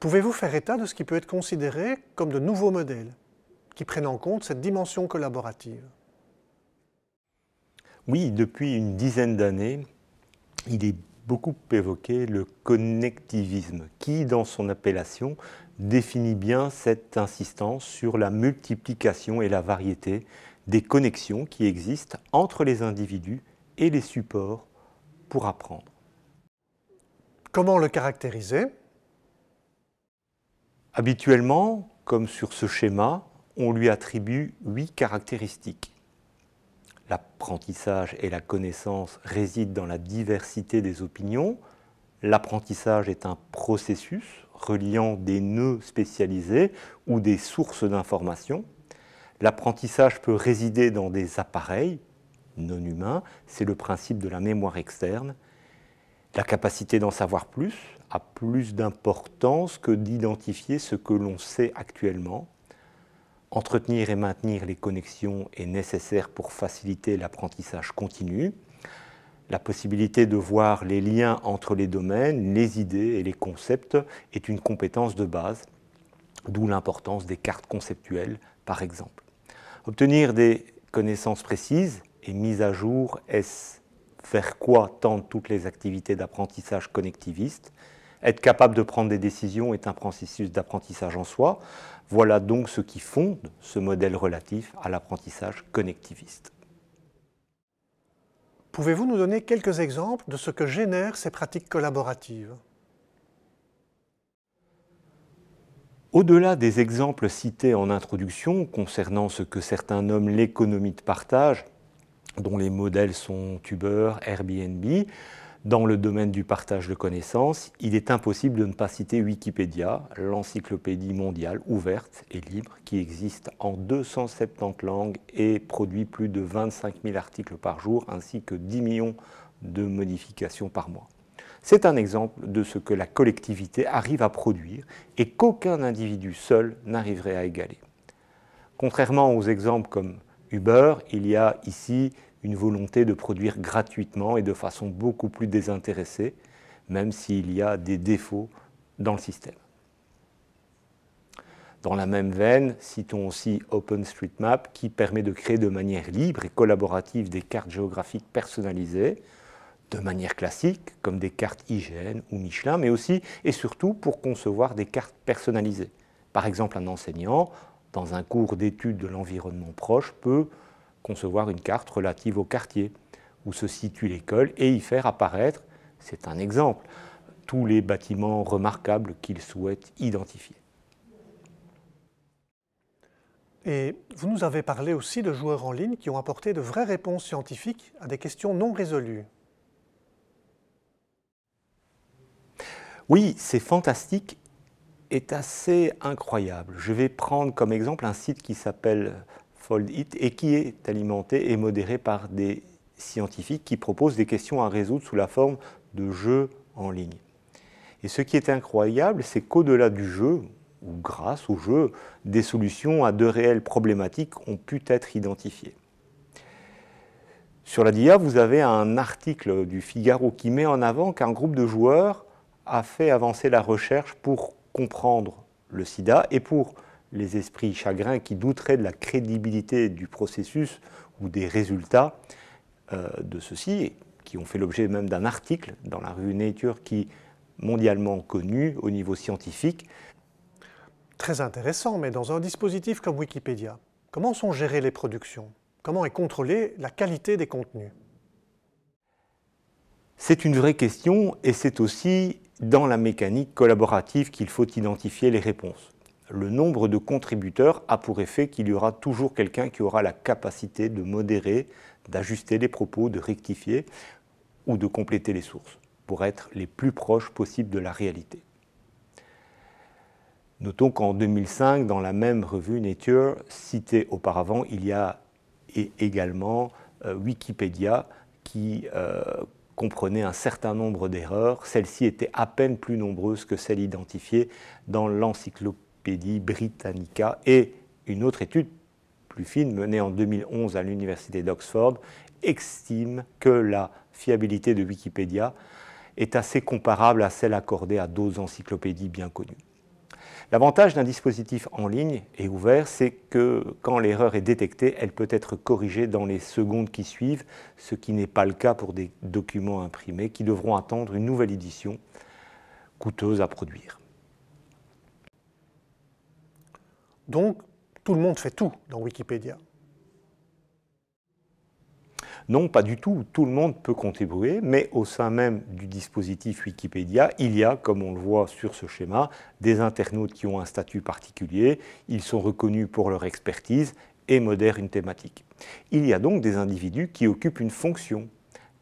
Pouvez-vous faire état de ce qui peut être considéré comme de nouveaux modèles qui prennent en compte cette dimension collaborative Oui, depuis une dizaine d'années, il est beaucoup évoqué le connectivisme, qui, dans son appellation, définit bien cette insistance sur la multiplication et la variété des connexions qui existent entre les individus et les supports pour apprendre. Comment le caractériser Habituellement, comme sur ce schéma, on lui attribue huit caractéristiques l'apprentissage et la connaissance résident dans la diversité des opinions. L'apprentissage est un processus reliant des nœuds spécialisés ou des sources d'informations. L'apprentissage peut résider dans des appareils non humains, c'est le principe de la mémoire externe. La capacité d'en savoir plus a plus d'importance que d'identifier ce que l'on sait actuellement. Entretenir et maintenir les connexions est nécessaire pour faciliter l'apprentissage continu. La possibilité de voir les liens entre les domaines, les idées et les concepts est une compétence de base, d'où l'importance des cartes conceptuelles, par exemple. Obtenir des connaissances précises et mises à jour est ce vers quoi tendent toutes les activités d'apprentissage connectiviste être capable de prendre des décisions est un processus d'apprentissage en soi. Voilà donc ce qui fonde ce modèle relatif à l'apprentissage connectiviste. Pouvez-vous nous donner quelques exemples de ce que génèrent ces pratiques collaboratives Au-delà des exemples cités en introduction concernant ce que certains nomment l'économie de partage, dont les modèles sont Uber, Airbnb, dans le domaine du partage de connaissances, il est impossible de ne pas citer Wikipédia, l'encyclopédie mondiale ouverte et libre qui existe en 270 langues et produit plus de 25 000 articles par jour ainsi que 10 millions de modifications par mois. C'est un exemple de ce que la collectivité arrive à produire et qu'aucun individu seul n'arriverait à égaler. Contrairement aux exemples comme Uber, il y a ici une volonté de produire gratuitement et de façon beaucoup plus désintéressée, même s'il y a des défauts dans le système. Dans la même veine, citons aussi OpenStreetMap qui permet de créer de manière libre et collaborative des cartes géographiques personnalisées, de manière classique, comme des cartes IGN ou Michelin, mais aussi et surtout pour concevoir des cartes personnalisées. Par exemple, un enseignant, dans un cours d'études de l'environnement proche, peut concevoir une carte relative au quartier où se situe l'école et y faire apparaître, c'est un exemple, tous les bâtiments remarquables qu'il souhaite identifier. Et vous nous avez parlé aussi de joueurs en ligne qui ont apporté de vraies réponses scientifiques à des questions non résolues. Oui, c'est fantastique est assez incroyable. Je vais prendre comme exemple un site qui s'appelle et qui est alimenté et modéré par des scientifiques qui proposent des questions à résoudre sous la forme de jeux en ligne. Et ce qui est incroyable, c'est qu'au-delà du jeu, ou grâce au jeu, des solutions à de réelles problématiques ont pu être identifiées. Sur la DIA, vous avez un article du Figaro qui met en avant qu'un groupe de joueurs a fait avancer la recherche pour comprendre le sida et pour les esprits chagrins qui douteraient de la crédibilité du processus ou des résultats euh, de ceux-ci, qui ont fait l'objet même d'un article dans la revue Nature qui mondialement connu au niveau scientifique. Très intéressant, mais dans un dispositif comme Wikipédia, comment sont gérées les productions Comment est contrôlée la qualité des contenus C'est une vraie question et c'est aussi dans la mécanique collaborative qu'il faut identifier les réponses le nombre de contributeurs a pour effet qu'il y aura toujours quelqu'un qui aura la capacité de modérer, d'ajuster les propos, de rectifier ou de compléter les sources pour être les plus proches possibles de la réalité. Notons qu'en 2005, dans la même revue Nature, citée auparavant, il y a également euh, Wikipédia qui euh, comprenait un certain nombre d'erreurs. Celles-ci étaient à peine plus nombreuses que celles identifiées dans l'encyclopédie Britannica et une autre étude plus fine menée en 2011 à l'université d'Oxford estime que la fiabilité de Wikipédia est assez comparable à celle accordée à d'autres encyclopédies bien connues. L'avantage d'un dispositif en ligne et ouvert, c'est que quand l'erreur est détectée, elle peut être corrigée dans les secondes qui suivent, ce qui n'est pas le cas pour des documents imprimés qui devront attendre une nouvelle édition coûteuse à produire. Donc, tout le monde fait tout dans Wikipédia. Non, pas du tout. Tout le monde peut contribuer, mais au sein même du dispositif Wikipédia, il y a, comme on le voit sur ce schéma, des internautes qui ont un statut particulier, ils sont reconnus pour leur expertise et modèrent une thématique. Il y a donc des individus qui occupent une fonction,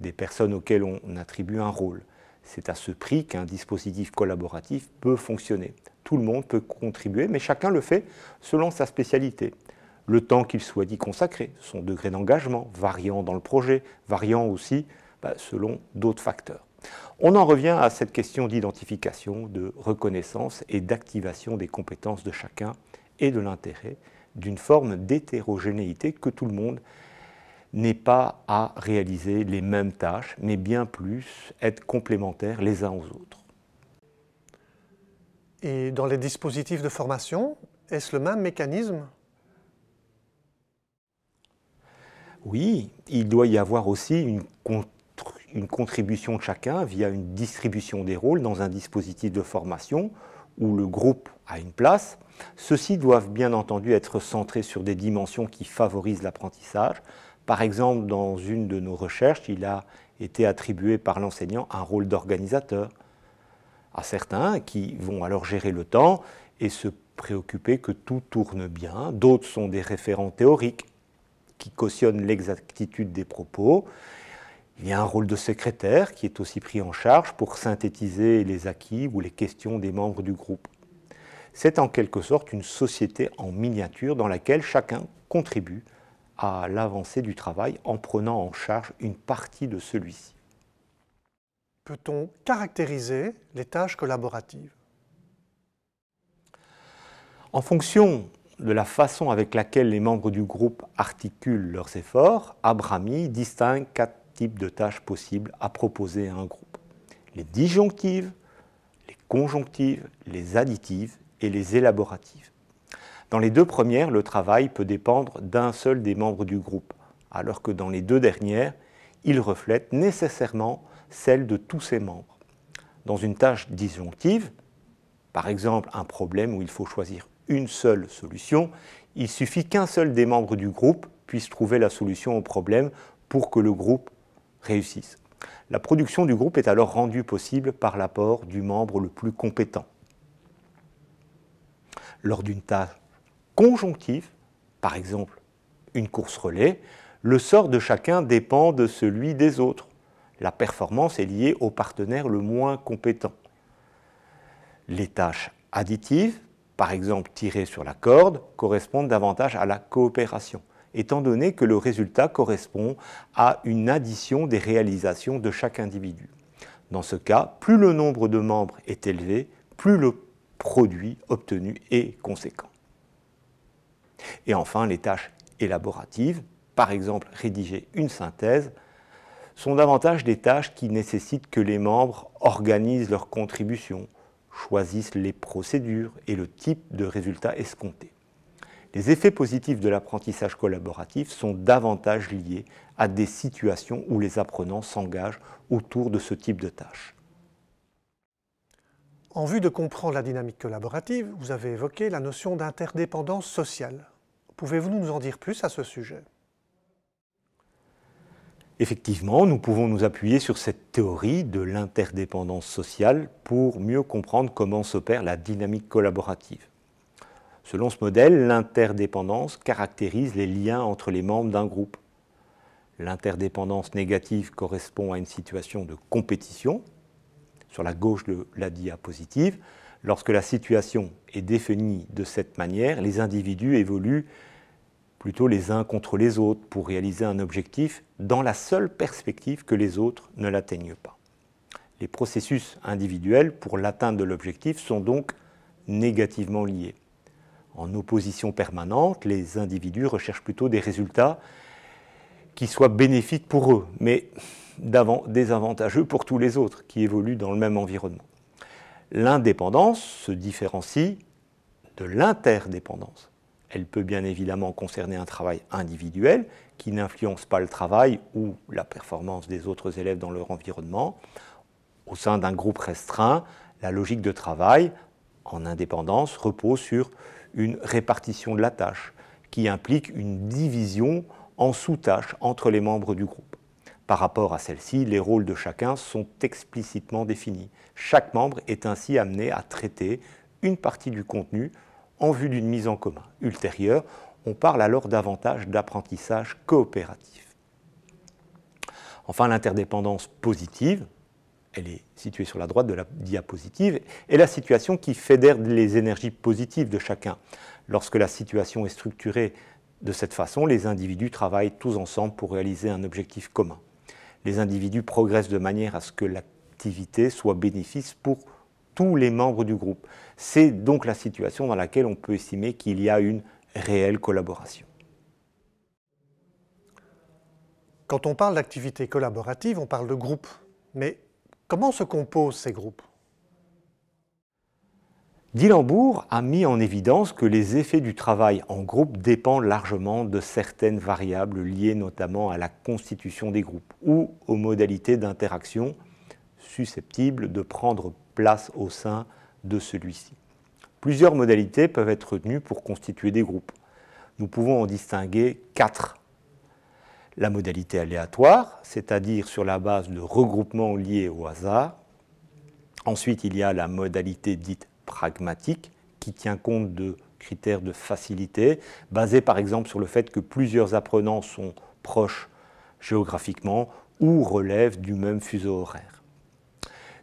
des personnes auxquelles on attribue un rôle. C'est à ce prix qu'un dispositif collaboratif peut fonctionner. Tout le monde peut contribuer, mais chacun le fait selon sa spécialité. Le temps qu'il soit dit consacré, son degré d'engagement, variant dans le projet, variant aussi bah, selon d'autres facteurs. On en revient à cette question d'identification, de reconnaissance et d'activation des compétences de chacun et de l'intérêt d'une forme d'hétérogénéité que tout le monde n'est pas à réaliser les mêmes tâches, mais bien plus être complémentaires les uns aux autres. Et dans les dispositifs de formation, est-ce le même mécanisme Oui, il doit y avoir aussi une, contribution de chacun via une distribution des rôles dans un dispositif de formation où le groupe a une place. Ceux-ci doivent bien entendu être centrés sur des dimensions qui favorisent l'apprentissage, par exemple, dans une de nos recherches, il a été attribué par l'enseignant un rôle d'organisateur à certains qui vont alors gérer le temps et se préoccuper que tout tourne bien. D'autres sont des référents théoriques qui cautionnent l'exactitude des propos. Il y a un rôle de secrétaire qui est aussi pris en charge pour synthétiser les acquis ou les questions des membres du groupe. C'est en quelque sorte une société en miniature dans laquelle chacun contribue à l'avancée du travail en prenant en charge une partie de celui-ci. Peut-on caractériser les tâches collaboratives En fonction de la façon avec laquelle les membres du groupe articulent leurs efforts, Abrami distingue quatre types de tâches possibles à proposer à un groupe. Les disjonctives, les conjonctives, les additives et les élaboratives. Dans les deux premières, le travail peut dépendre d'un seul des membres du groupe, alors que dans les deux dernières, il reflète nécessairement celle de tous ses membres. Dans une tâche disjonctive, par exemple un problème où il faut choisir une seule solution, il suffit qu'un seul des membres du groupe puisse trouver la solution au problème pour que le groupe réussisse. La production du groupe est alors rendue possible par l'apport du membre le plus compétent. Lors d'une tâche Conjonctif, par exemple une course relais, le sort de chacun dépend de celui des autres. La performance est liée au partenaire le moins compétent. Les tâches additives, par exemple tirer sur la corde, correspondent davantage à la coopération, étant donné que le résultat correspond à une addition des réalisations de chaque individu. Dans ce cas, plus le nombre de membres est élevé, plus le produit obtenu est conséquent. Et enfin, les tâches élaboratives, par exemple rédiger une synthèse, sont davantage des tâches qui nécessitent que les membres organisent leurs contributions, choisissent les procédures et le type de résultat escompté. Les effets positifs de l'apprentissage collaboratif sont davantage liés à des situations où les apprenants s'engagent autour de ce type de tâches. En vue de comprendre la dynamique collaborative, vous avez évoqué la notion d'interdépendance sociale. Pouvez-vous nous en dire plus à ce sujet Effectivement, nous pouvons nous appuyer sur cette théorie de l'interdépendance sociale pour mieux comprendre comment s'opère la dynamique collaborative. Selon ce modèle, l'interdépendance caractérise les liens entre les membres d'un groupe. L'interdépendance négative correspond à une situation de compétition sur la gauche de la diapositive. Lorsque la situation est définie de cette manière, les individus évoluent plutôt les uns contre les autres pour réaliser un objectif dans la seule perspective que les autres ne l'atteignent pas. Les processus individuels pour l'atteinte de l'objectif sont donc négativement liés. En opposition permanente, les individus recherchent plutôt des résultats qui soient bénéfiques pour eux, mais désavantageux pour tous les autres qui évoluent dans le même environnement. L'indépendance se différencie de l'interdépendance. Elle peut bien évidemment concerner un travail individuel qui n'influence pas le travail ou la performance des autres élèves dans leur environnement. Au sein d'un groupe restreint, la logique de travail en indépendance repose sur une répartition de la tâche qui implique une division en sous-tâches entre les membres du groupe. Par rapport à celle-ci, les rôles de chacun sont explicitement définis. Chaque membre est ainsi amené à traiter une partie du contenu en vue d'une mise en commun ultérieure. On parle alors davantage d'apprentissage coopératif. Enfin, l'interdépendance positive, elle est située sur la droite de la diapositive, est la situation qui fédère les énergies positives de chacun. Lorsque la situation est structurée de cette façon, les individus travaillent tous ensemble pour réaliser un objectif commun les individus progressent de manière à ce que l'activité soit bénéfice pour tous les membres du groupe. C'est donc la situation dans laquelle on peut estimer qu'il y a une réelle collaboration. Quand on parle d'activité collaborative, on parle de groupe. Mais comment se composent ces groupes Dillembourg a mis en évidence que les effets du travail en groupe dépendent largement de certaines variables liées notamment à la constitution des groupes ou aux modalités d'interaction susceptibles de prendre place au sein de celui-ci. Plusieurs modalités peuvent être retenues pour constituer des groupes. Nous pouvons en distinguer quatre. La modalité aléatoire, c'est-à-dire sur la base de regroupements liés au hasard. Ensuite, il y a la modalité dite pragmatique qui tient compte de critères de facilité, basés par exemple sur le fait que plusieurs apprenants sont proches géographiquement ou relèvent du même fuseau horaire.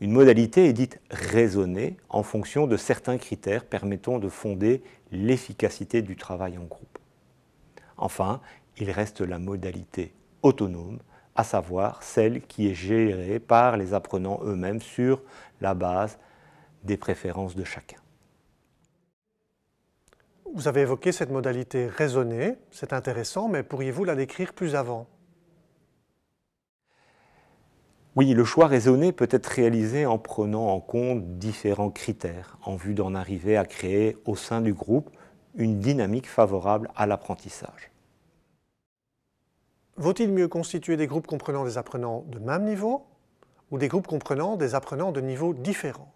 Une modalité est dite raisonnée en fonction de certains critères permettant de fonder l'efficacité du travail en groupe. Enfin, il reste la modalité autonome, à savoir celle qui est gérée par les apprenants eux-mêmes sur la base des préférences de chacun. Vous avez évoqué cette modalité raisonnée, c'est intéressant, mais pourriez-vous la décrire plus avant Oui, le choix raisonné peut être réalisé en prenant en compte différents critères en vue d'en arriver à créer au sein du groupe une dynamique favorable à l'apprentissage. Vaut-il mieux constituer des groupes comprenant des apprenants de même niveau ou des groupes comprenant des apprenants de niveaux différents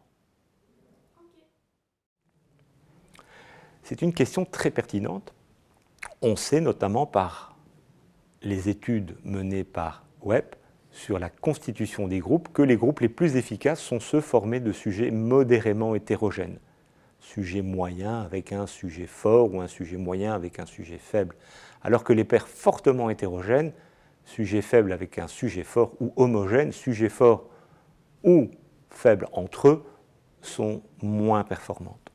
C'est une question très pertinente. On sait notamment par les études menées par Webb sur la constitution des groupes que les groupes les plus efficaces sont ceux formés de sujets modérément hétérogènes. Sujet moyen avec un sujet fort ou un sujet moyen avec un sujet faible. Alors que les paires fortement hétérogènes, sujet faible avec un sujet fort ou homogènes, sujets forts ou faibles entre eux, sont moins performantes.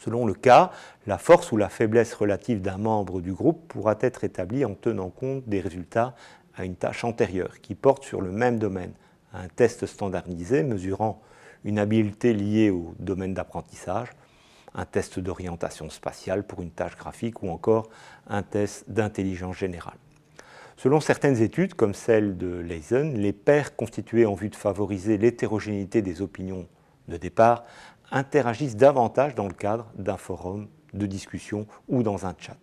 Selon le cas, la force ou la faiblesse relative d'un membre du groupe pourra être établie en tenant compte des résultats à une tâche antérieure qui porte sur le même domaine, un test standardisé mesurant une habileté liée au domaine d'apprentissage, un test d'orientation spatiale pour une tâche graphique ou encore un test d'intelligence générale. Selon certaines études, comme celle de Leisen, les paires constitués en vue de favoriser l'hétérogénéité des opinions de départ interagissent davantage dans le cadre d'un forum de discussion ou dans un chat.